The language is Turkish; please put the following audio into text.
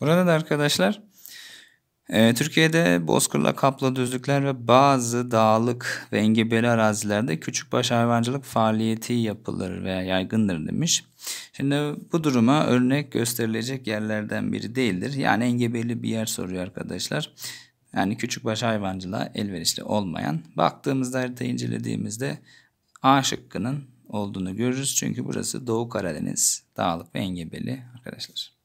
Burada da arkadaşlar e, Türkiye'de bozkırla kaplı düzlükler ve bazı dağlık ve engebeli arazilerde küçükbaş hayvancılık faaliyeti yapılır veya yaygındır demiş. Şimdi bu duruma örnek gösterilecek yerlerden biri değildir. Yani engebeli bir yer soruyor arkadaşlar. Yani küçükbaş hayvancılığa elverişli olmayan. Baktığımızda harita incelediğimizde A şıkkının olduğunu görürüz. Çünkü burası Doğu Karadeniz dağlık ve engebeli arkadaşlar.